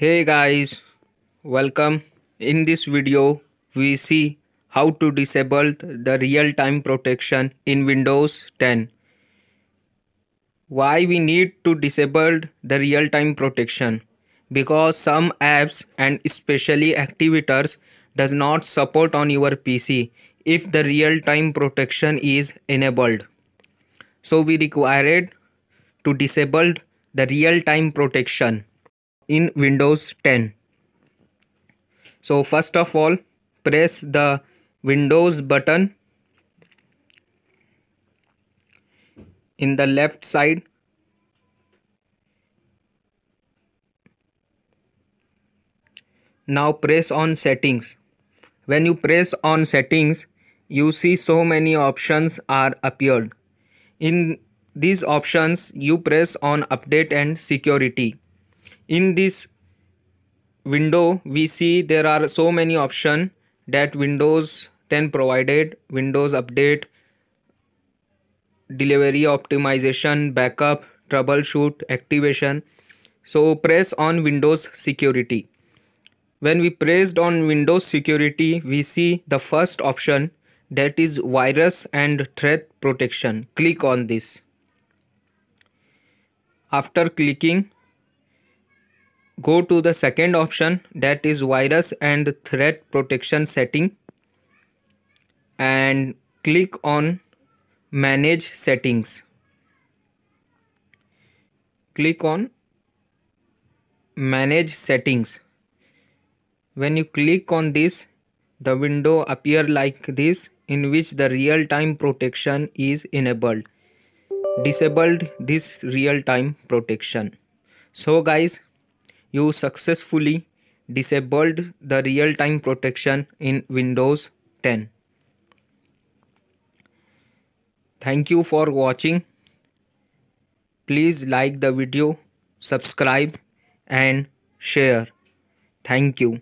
hey guys welcome in this video we see how to disable the real-time protection in windows 10 why we need to disable the real-time protection because some apps and especially activators does not support on your pc if the real-time protection is enabled so we required to disable the real-time protection in Windows 10. So first of all press the Windows button in the left side now press on settings when you press on settings you see so many options are appeared in these options you press on update and security in this window we see there are so many options that windows 10 provided windows update delivery optimization backup troubleshoot activation so press on windows security when we pressed on windows security we see the first option that is virus and threat protection click on this after clicking go to the second option that is virus and threat protection setting and click on manage settings click on manage settings when you click on this the window appear like this in which the real time protection is enabled disabled this real time protection so guys you successfully disabled the real-time protection in Windows 10. Thank you for watching. Please like the video, subscribe and share. Thank you.